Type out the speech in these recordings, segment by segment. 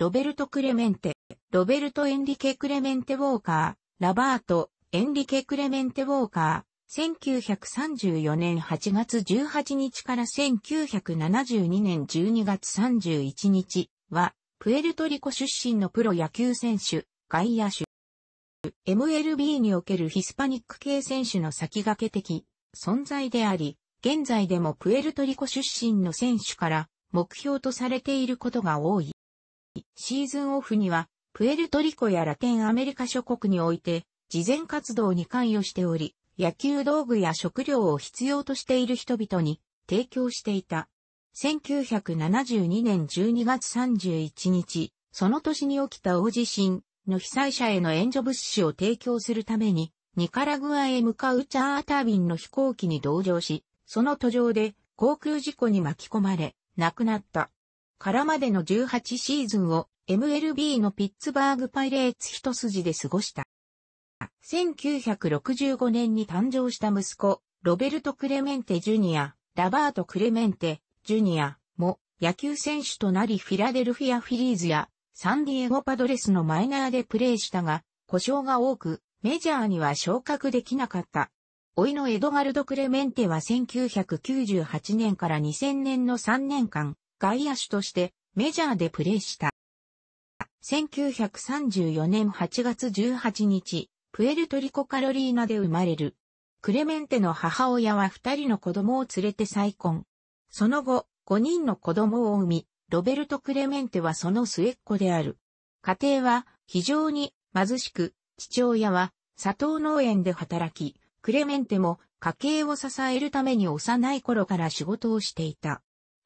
ロベルト・クレメンテ、ロベルト・エンリケ・クレメンテ・ウォーカー、ラバート、エンリケ・クレメンテ・ウォーカー、1934年8月18日から1972年12月31日は、プエルトリコ出身のプロ野球選手、外野手。MLB におけるヒスパニック系選手の先駆け的存在であり、現在でもプエルトリコ出身の選手から目標とされていることが多い。シーズンオフには、プエルトリコやラテンアメリカ諸国において、事前活動に関与しており、野球道具や食料を必要としている人々に提供していた。1972年12月31日、その年に起きた大地震の被災者への援助物資を提供するために、ニカラグアへ向かうチャーター便の飛行機に同乗し、その途上で航空事故に巻き込まれ、亡くなった。からまでの18シーズンを MLB のピッツバーグパイレーツ一筋で過ごした。1965年に誕生した息子、ロベルト・クレメンテ・ジュニア、ラバート・クレメンテ、ジュニアも野球選手となりフィラデルフィア・フィリーズやサンディエゴ・パドレスのマイナーでプレーしたが、故障が多く、メジャーには昇格できなかった。老いのエドガルド・クレメンテは1998年から2000年の3年間、外野手としてメジャーでプレーした。1934年8月18日、プエルトリコカロリーナで生まれる。クレメンテの母親は二人の子供を連れて再婚。その後、五人の子供を産み、ロベルト・クレメンテはその末っ子である。家庭は非常に貧しく、父親は砂糖農園で働き、クレメンテも家計を支えるために幼い頃から仕事をしていた。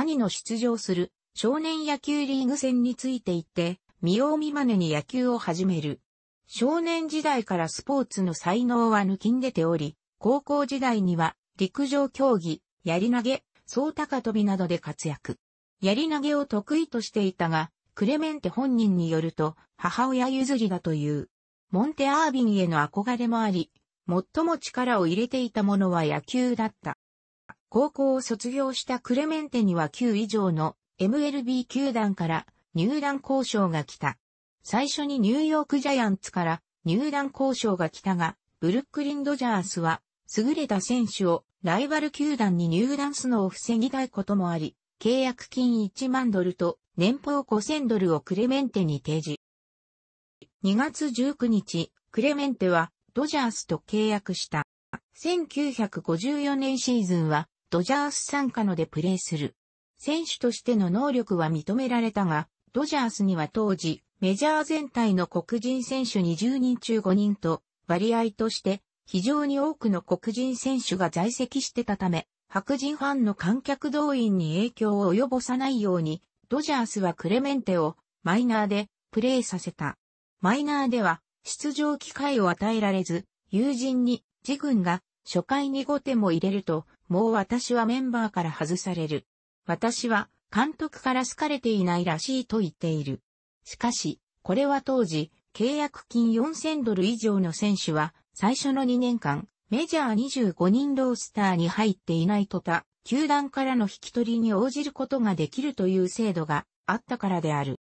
兄の出場する少年野球リーグ戦についていて、見よう見まねに野球を始める。少年時代からスポーツの才能は抜きん出ており、高校時代には陸上競技、槍投げ、総高跳びなどで活躍。槍投げを得意としていたが、クレメンテ本人によると、母親譲りだという。モンテ・アービンへの憧れもあり、最も力を入れていたものは野球だった。高校を卒業したクレメンテには9以上の MLB 球団から入団交渉が来た。最初にニューヨークジャイアンツから入団交渉が来たが、ブルックリンドジャースは優れた選手をライバル球団に入団すのを防ぎたいこともあり、契約金1万ドルと年俸5000ドルをクレメンテに提示。2月19日、クレメンテはドジャースと契約した。1954年シーズンはドジャース参加のでプレーする。選手としての能力は認められたが、ドジャースには当時、メジャー全体の黒人選手20人中5人と、割合として、非常に多くの黒人選手が在籍してたため、白人ファンの観客動員に影響を及ぼさないように、ドジャースはクレメンテをマイナーでプレーさせた。マイナーでは出場機会を与えられず、友人に自軍が初回に5点も入れるともう私はメンバーから外される。私は監督から好かれていないらしいと言っている。しかし、これは当時、契約金4000ドル以上の選手は、最初の2年間、メジャー25人ロースターに入っていないとた、球団からの引き取りに応じることができるという制度があったからである。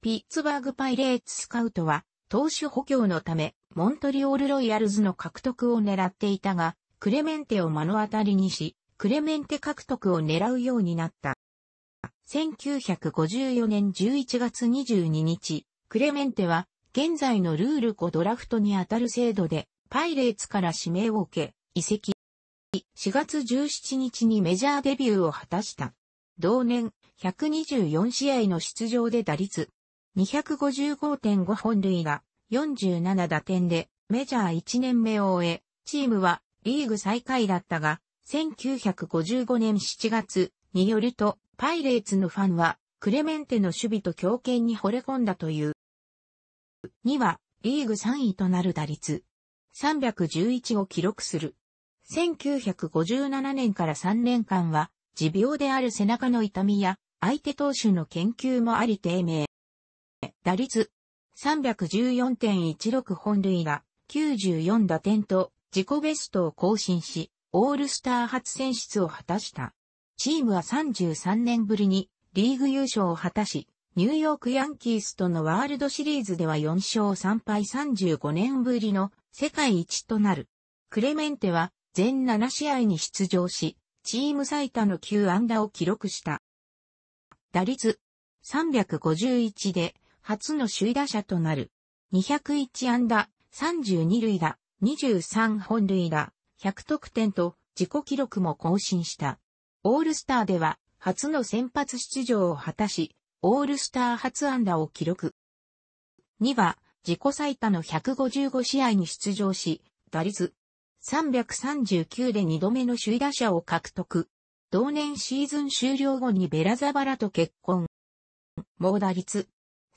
ピッツバーグパイレーツスカウトは、投手補強のため、モントリオールロイヤルズの獲得を狙っていたが、クレメンテを目の当たりにし、クレメンテ獲得を狙うようになった。1954年11月22日、クレメンテは、現在のルール5ドラフトにあたる制度で、パイレーツから指名を受け、移籍。4月17日にメジャーデビューを果たした。同年、124試合の出場で打率、255.5本塁打、47打点で、メジャー1年目を終え、チームはリーグ最下位だったが、1955年7月によると、パイレーツのファンは、クレメンテの守備と強肩に惚れ込んだという。2は、リーグ3位となる打率。311を記録する。1957年から3年間は、持病である背中の痛みや、相手投手の研究もあり低迷。打率314.16本塁打、94打点と自己ベストを更新し、オールスター初選出を果たした。チームは33年ぶりにリーグ優勝を果たし、ニューヨークヤンキースとのワールドシリーズでは4勝3敗35年ぶりの世界一となる。クレメンテは全7試合に出場し、チーム最多の9安打を記録した。打率351で初の首位打者となる。201安打32塁打23本塁打、100得点と自己記録も更新した。オールスターでは初の先発出場を果たし、オールスター初安打を記録。2は自己最多の155試合に出場し、打率339で2度目の首位打者を獲得。同年シーズン終了後にベラザバラと結婚。猛打率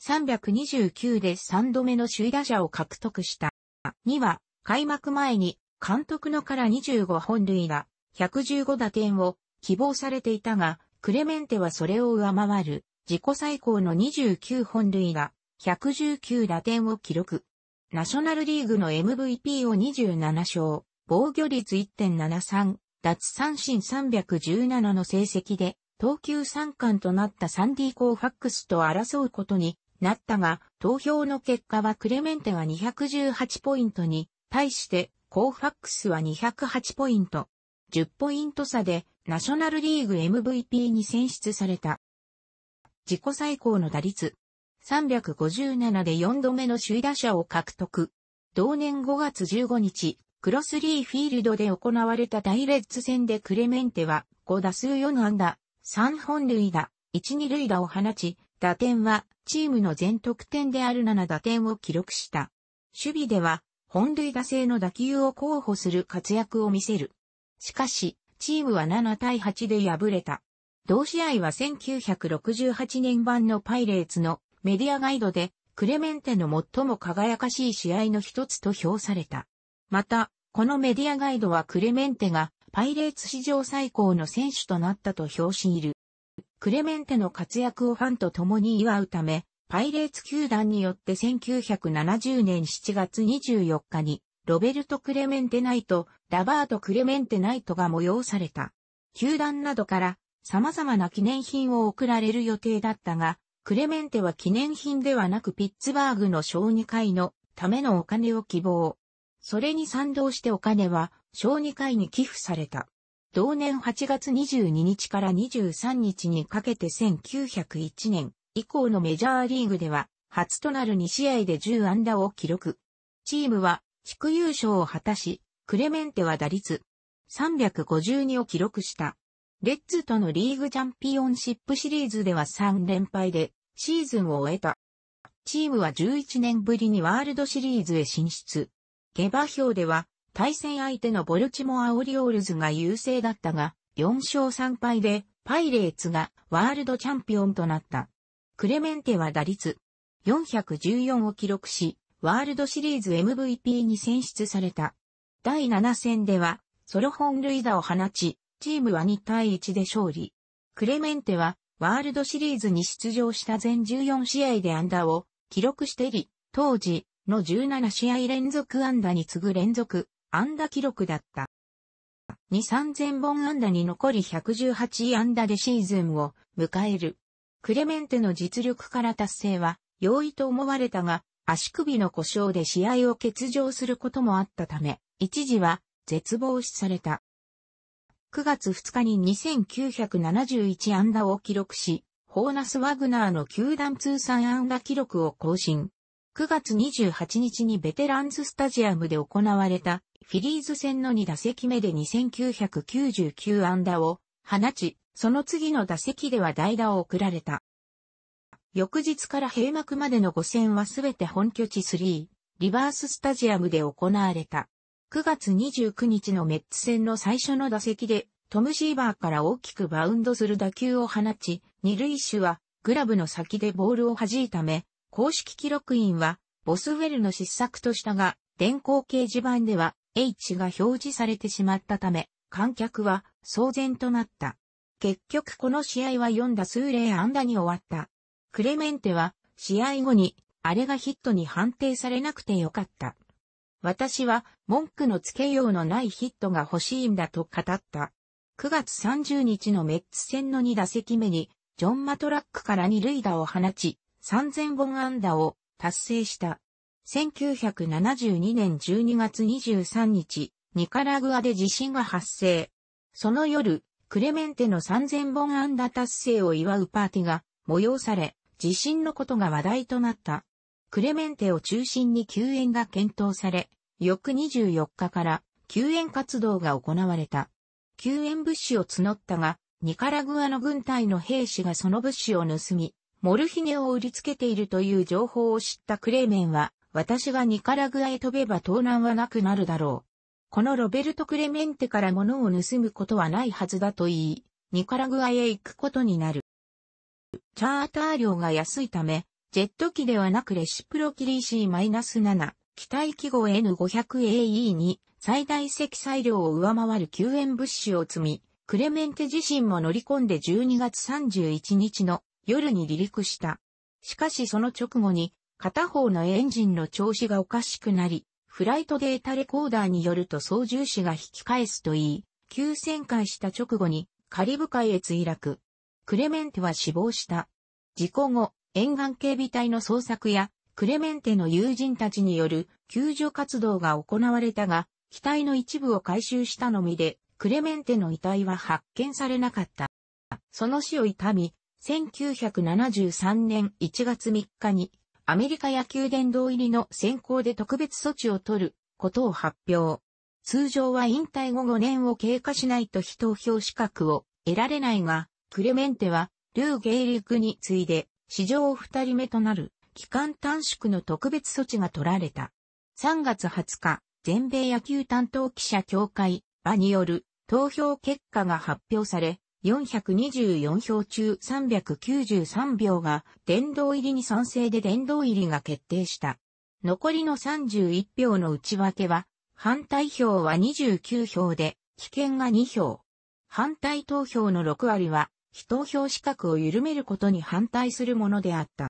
329で3度目の首位打者を獲得した。2は開幕前に監督のから25本塁打、115打点を希望されていたが、クレメンテはそれを上回る自己最高の29本塁打、119打点を記録。ナショナルリーグの MVP を27勝、防御率1.73、脱三振317の成績で、投球三冠となったサンディ・コーファックスと争うことになったが、投票の結果はクレメンテは218ポイントに対して、コーファックスは208ポイント。10ポイント差で、ナショナルリーグ MVP に選出された。自己最高の打率。357で4度目の首位打者を獲得。同年5月15日、クロスリーフィールドで行われた大レッズ戦でクレメンテは5打数4安打、3本塁打、1、2塁打を放ち、打点はチームの全得点である7打点を記録した。守備では本塁打制の打球を候補する活躍を見せる。しかし、チームは7対8で敗れた。同試合は1968年版のパイレーツのメディアガイドで、クレメンテの最も輝かしい試合の一つと評された。また、このメディアガイドはクレメンテがパイレーツ史上最高の選手となったと評しいる。クレメンテの活躍をファンと共に祝うため、パイレーツ球団によって1970年7月24日に、ロベルト・クレメンテナイト、ラバート・クレメンテナイトが催された。球団などから様々な記念品を贈られる予定だったが、クレメンテは記念品ではなくピッツバーグの小児会のためのお金を希望。それに賛同してお金は小児会に寄付された。同年8月22日から23日にかけて1901年、以降のメジャーリーグでは、初となる2試合で10安打を記録。チームは、地区優勝を果たし、クレメンテは打率352を記録した。レッズとのリーグチャンピオンシップシリーズでは3連敗でシーズンを終えた。チームは11年ぶりにワールドシリーズへ進出。下馬評では対戦相手のボルチモアオリオールズが優勢だったが、4勝3敗でパイレーツがワールドチャンピオンとなった。クレメンテは打率414を記録し、ワールドシリーズ MVP に選出された。第7戦では、ソロ本塁打を放ち、チームは2対1で勝利。クレメンテは、ワールドシリーズに出場した全14試合で安打を記録してり、当時の17試合連続安打に次ぐ連続安打記録だった。23000本安打に残り118安打でシーズンを迎える。クレメンテの実力から達成は容易と思われたが、足首の故障で試合を欠場することもあったため、一時は絶望視された。9月2日に2971安打を記録し、ホーナス・ワグナーの球団通算安打記録を更新。9月28日にベテランズスタジアムで行われたフィリーズ戦の2打席目で2999安打を放ち、その次の打席では代打を送られた。翌日から閉幕までの5戦はすべて本拠地3、リバーススタジアムで行われた。9月29日のメッツ戦の最初の打席で、トム・シーバーから大きくバウンドする打球を放ち、二塁手はグラブの先でボールを弾いため、公式記録員はボスウェルの失策としたが、電光掲示板では H が表示されてしまったため、観客は騒然となった。結局この試合は4打数0安打に終わった。クレメンテは、試合後に、あれがヒットに判定されなくてよかった。私は文句のつけようのないヒットが欲しいんだと語った。9月30日のメッツ戦の2打席目に、ジョン・マトラックから2塁打を放ち、3000本安打を達成した。1972年12月23日、ニカラグアで地震が発生。その夜、クレメンテの3000本安打達成を祝うパーティーが催され、地震のことが話題となった。クレメンテを中心に救援が検討され、翌24日から救援活動が行われた。救援物資を募ったが、ニカラグアの軍隊の兵士がその物資を盗み、モルヒネを売りつけているという情報を知ったクレーメンは、私がニカラグアへ飛べば盗難はなくなるだろう。このロベルト・クレメンテから物を盗むことはないはずだと言い、ニカラグアへ行くことになる。チャーター料が安いため、ジェット機ではなくレシプロキリ C-7、機体記号 N500AE に最大積載量を上回る救援物資を積み、クレメンテ自身も乗り込んで12月31日の夜に離陸した。しかしその直後に片方のエンジンの調子がおかしくなり、フライトデータレコーダーによると操縦士が引き返すといい、急旋回した直後にカリブ海へ墜落。クレメンテは死亡した。事故後、沿岸警備隊の捜索や、クレメンテの友人たちによる救助活動が行われたが、機体の一部を回収したのみで、クレメンテの遺体は発見されなかった。その死を悼み、1973年1月3日にアメリカ野球殿堂入りの選考で特別措置を取ることを発表。通常は引退後5年を経過しないと非投票資格を得られないが、クレメンテはルー・ゲイリクに次いで史上2人目となる期間短縮の特別措置が取られた。3月20日、全米野球担当記者協会場による投票結果が発表され、424票中393票が殿堂入りに賛成で殿堂入りが決定した。残りの31票の内訳は、反対票は29票で、棄権が2票。反対投票の6割は、非投票資格を緩めることに反対するものであった。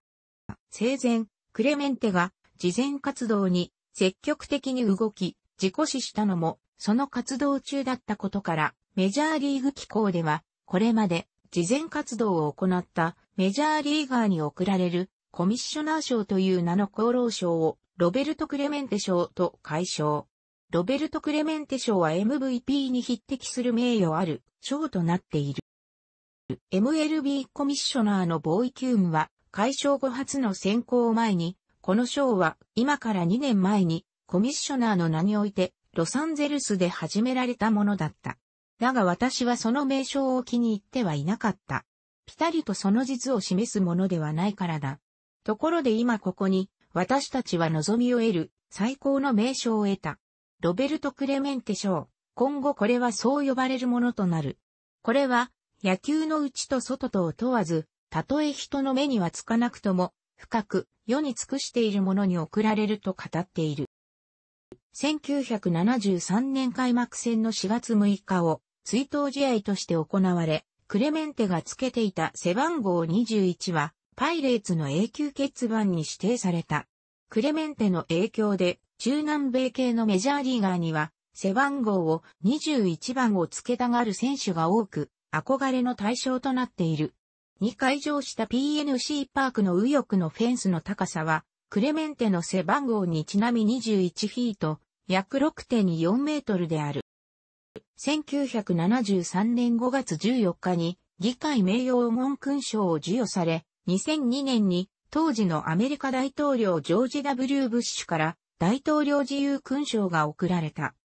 生前、クレメンテが、事前活動に積極的に動き、自己死したのも、その活動中だったことから、メジャーリーグ機構では、これまで慈善活動を行ったメジャーリーガーに贈られるコミッショナー賞という名の厚労賞をロベルト・クレメンテ賞と解消。ロベルト・クレメンテ賞は MVP に匹敵する名誉ある賞となっている。MLB コミッショナーのボーイ・キュームは解消後初の選考を前に、この賞は今から2年前にコミッショナーの名においてロサンゼルスで始められたものだった。だが私はその名称を気に入ってはいなかった。ピタリとその実を示すものではないからだ。ところで今ここに、私たちは望みを得る、最高の名称を得た。ロベルト・クレメンテ賞。今後これはそう呼ばれるものとなる。これは、野球の内と外とを問わず、たとえ人の目にはつかなくとも、深く、世に尽くしているものに贈られると語っている。1973年開幕戦の4月6日を、追悼試合として行われ、クレメンテがつけていた背番号21は、パイレーツの永久欠番に指定された。クレメンテの影響で、中南米系のメジャーリーガーには、背番号を21番を付けたがる選手が多く、憧れの対象となっている。に会場した PNC パークの右翼のフェンスの高さは、クレメンテの背番号にちなみ21フィート、約6.4メートルである。1973年5月14日に議会名誉文勲章を授与され、2002年に当時のアメリカ大統領ジョージ・ W・ ブッシュから大統領自由勲章が贈られた。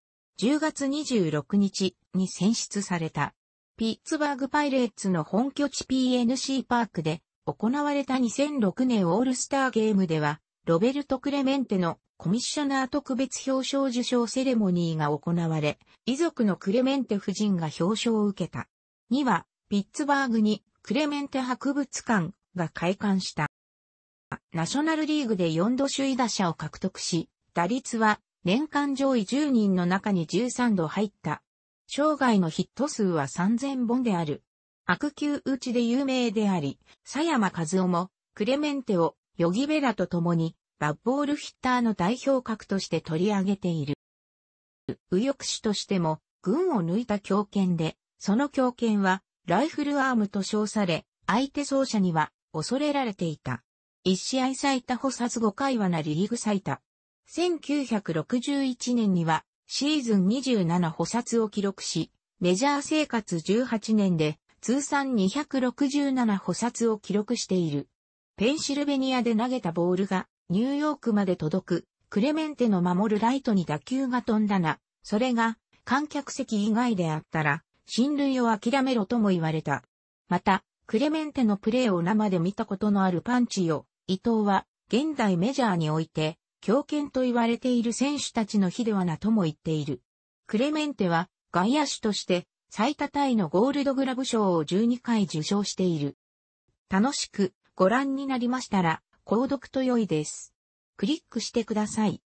10月26日に選出された。ピッツバーグパイレーツの本拠地 PNC パークで行われた2006年オールスターゲームでは、ロベルト・クレメンテのコミッショナー特別表彰受賞セレモニーが行われ、遺族のクレメンテ夫人が表彰を受けた。2は、ピッツバーグにクレメンテ博物館が開館した。ナショナルリーグで4度首位打者を獲得し、打率は年間上位10人の中に13度入った。生涯のヒット数は3000本である。悪球打ちで有名であり、佐山和夫も、クレメンテを、ヨギベラと共に、バッボールヒッターの代表格として取り上げている。右翼手としても、軍を抜いた強肩で、その強肩は、ライフルアームと称され、相手走者には、恐れられていた。一試合最多補殺5回はなリーグ最多。1961年には、シーズン27補殺を記録し、メジャー生活18年で、通算267補殺を記録している。ペンシルベニアで投げたボールがニューヨークまで届く、クレメンテの守るライトに打球が飛んだな、それが、観客席以外であったら、親類を諦めろとも言われた。また、クレメンテのプレーを生で見たことのあるパンチを、伊藤は、現代メジャーにおいて、強権と言われている選手たちの日ではなとも言っている。クレメンテは、外野手として、最多タイのゴールドグラブ賞を12回受賞している。楽しくご覧になりましたら、購読と良いです。クリックしてください。